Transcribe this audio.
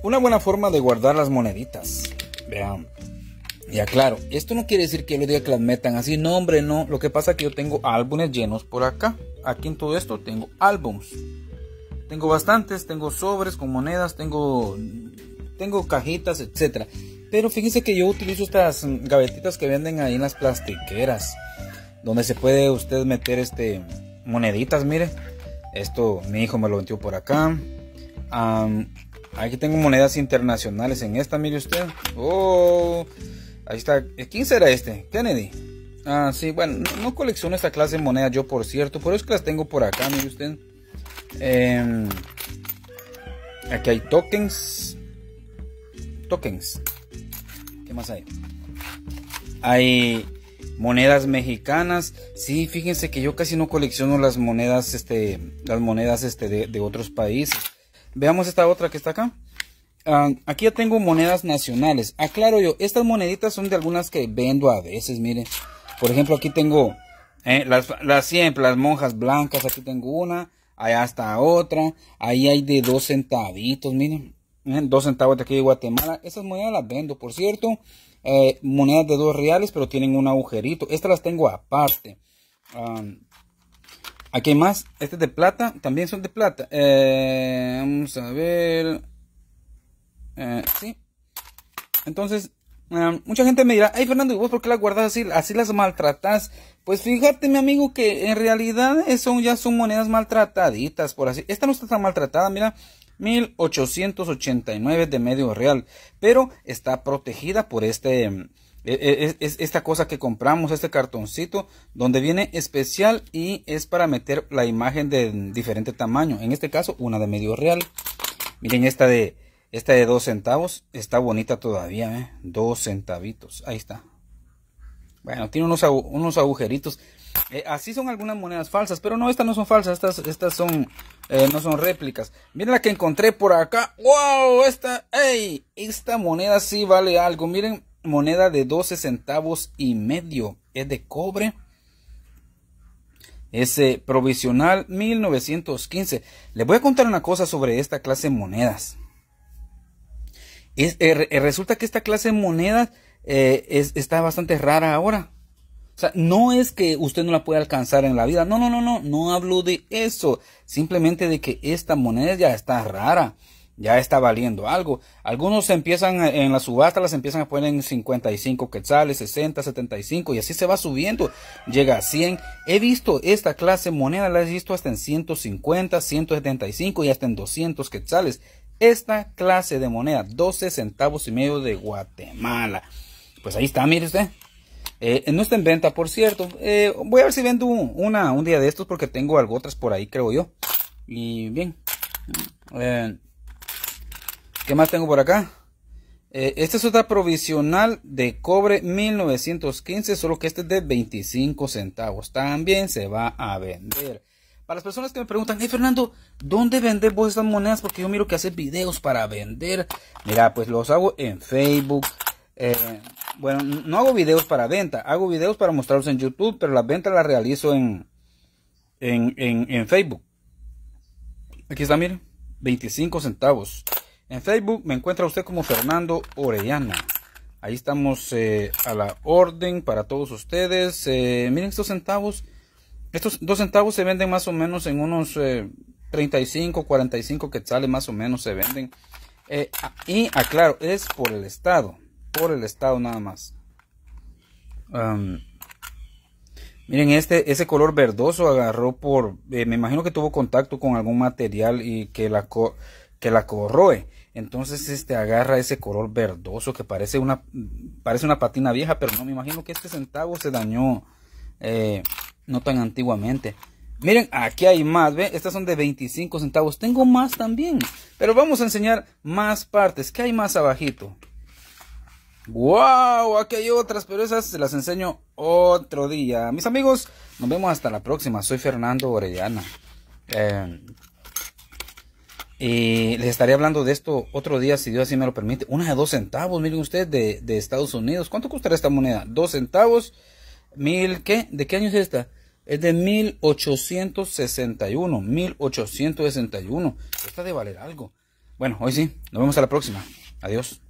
Una buena forma de guardar las moneditas. Vean. Ya claro, esto no quiere decir que yo lo diga que las metan así, no hombre, no. Lo que pasa es que yo tengo álbumes llenos por acá. Aquí en todo esto tengo álbums. Tengo bastantes, tengo sobres con monedas, tengo tengo cajitas, etcétera. Pero fíjense que yo utilizo estas gavetitas que venden ahí en las plastiqueras, donde se puede usted meter este moneditas, mire. Esto mi hijo me lo metió por acá. Aquí tengo monedas internacionales en esta, mire usted. Oh, ahí está. Eh, ¿Quién será este? Kennedy. Ah, sí, bueno, no colecciono esta clase de monedas yo, por cierto. Por eso que las tengo por acá, mire usted. Em, aquí hay tokens. Tokens. ¿Qué más hay? Hay monedas mexicanas. Sí, fíjense que yo casi no colecciono las monedas, este, las monedas este, de otros países Veamos esta otra que está acá. Ah, aquí ya tengo monedas nacionales. Aclaro yo, estas moneditas son de algunas que vendo a veces, miren. Por ejemplo, aquí tengo eh, las, siempre, las monjas blancas. Aquí tengo una, allá está otra. Ahí hay de dos centavitos, miren. Eh, dos centavos de aquí de Guatemala. Esas monedas las vendo, por cierto. Eh, monedas de dos reales, pero tienen un agujerito. Estas las tengo aparte. Ah, Aquí más. Este es de plata. También son de plata. Eh, vamos a ver. Eh, sí. Entonces, eh, mucha gente me dirá, Ay, Fernando, ¿y vos por qué las guardas así? Así las maltratás. Pues fíjate, mi amigo, que en realidad son, ya son monedas maltrataditas, por así. Esta no está tan maltratada, mira. 1889 de medio real. Pero está protegida por este e, e, es, esta cosa que compramos, este cartoncito, donde viene especial y es para meter la imagen de diferente tamaño. En este caso, una de medio real. Miren, esta de esta de dos centavos está bonita todavía, ¿eh? Dos centavitos. Ahí está. Bueno, tiene unos, unos agujeritos. Eh, así son algunas monedas falsas, pero no, estas no son falsas, estas, estas son, eh, no son réplicas. Miren la que encontré por acá. ¡Wow! Esta, hey Esta moneda sí vale algo. Miren, moneda de 12 centavos y medio. Es de cobre. Ese provisional 1915. Les voy a contar una cosa sobre esta clase de monedas. Eh, eh, resulta que esta clase de monedas eh, es, está bastante rara ahora. O sea, no es que usted no la pueda alcanzar en la vida. No, no, no, no. No hablo de eso. Simplemente de que esta moneda ya está rara ya está valiendo algo. Algunos empiezan en la subasta, las empiezan a poner en 55 quetzales, 60, 75 y así se va subiendo. Llega a 100. He visto esta clase de moneda, la he visto hasta en 150, 175 y hasta en 200 quetzales. Esta clase de moneda, 12 centavos y medio de Guatemala. Pues ahí está, mire usted. Eh, no está en venta, por cierto. Eh, voy a ver si vendo una un día de estos porque tengo algo otras por ahí, creo yo. Y bien. Eh, ¿Qué más tengo por acá? Eh, esta es otra provisional de cobre 1915, solo que este es de 25 centavos. También se va a vender. Para las personas que me preguntan, hey Fernando, ¿dónde vendes vos estas monedas? Porque yo miro que haces videos para vender. Mira, pues los hago en Facebook. Eh, bueno, no hago videos para venta, hago videos para mostrarlos en YouTube, pero la venta la realizo en, en, en Facebook. Aquí está, miren, 25 centavos. En Facebook me encuentra usted como Fernando Orellana. Ahí estamos eh, a la orden para todos ustedes. Eh, miren estos centavos. Estos dos centavos se venden más o menos en unos 35, eh, 45 quetzales más o menos se venden. y aclaro, es por el Estado. Por el Estado nada más. miren, este, ese color verdoso agarró por... me imagino que tuvo contacto con algún material y que la que la corroe. Entonces este agarra ese color verdoso que parece una, parece una patina vieja, pero no me imagino que este centavo se dañó eh, no tan antiguamente. Miren, aquí hay más, ¿ve? Estas son de 25 centavos. Tengo más también, pero vamos a enseñar más partes. ¿Qué hay más abajito? ¡Wow! Aquí hay otras, pero esas se las enseño otro día. Mis amigos, nos vemos hasta la próxima. Soy Fernando Orellana. Eh, y les estaré hablando de esto otro día, si Dios así me lo permite. Una de dos centavos, miren ustedes, de, de, Estados Unidos. ¿Cuánto costará esta moneda? Dos centavos. Mil, ¿qué? ¿De qué año es esta? Es de 1861. 1861. Esta de valer algo. Bueno, hoy sí. Nos vemos a la próxima. Adiós.